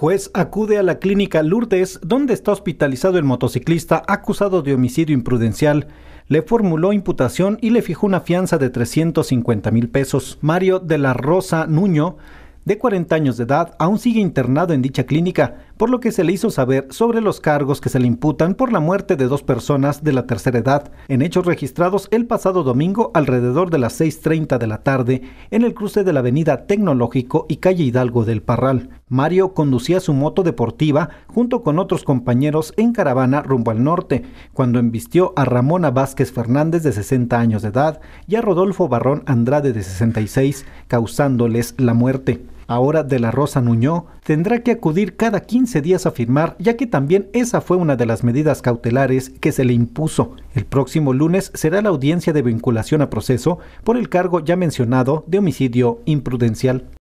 Juez acude a la clínica Lourdes, donde está hospitalizado el motociclista acusado de homicidio imprudencial. Le formuló imputación y le fijó una fianza de 350 mil pesos. Mario de la Rosa Nuño, de 40 años de edad, aún sigue internado en dicha clínica por lo que se le hizo saber sobre los cargos que se le imputan por la muerte de dos personas de la tercera edad, en hechos registrados el pasado domingo alrededor de las 6.30 de la tarde en el cruce de la avenida Tecnológico y calle Hidalgo del Parral. Mario conducía su moto deportiva junto con otros compañeros en caravana rumbo al norte, cuando embistió a Ramona Vázquez Fernández de 60 años de edad y a Rodolfo Barrón Andrade de 66, causándoles la muerte ahora de la Rosa Nuño tendrá que acudir cada 15 días a firmar, ya que también esa fue una de las medidas cautelares que se le impuso. El próximo lunes será la audiencia de vinculación a proceso por el cargo ya mencionado de homicidio imprudencial.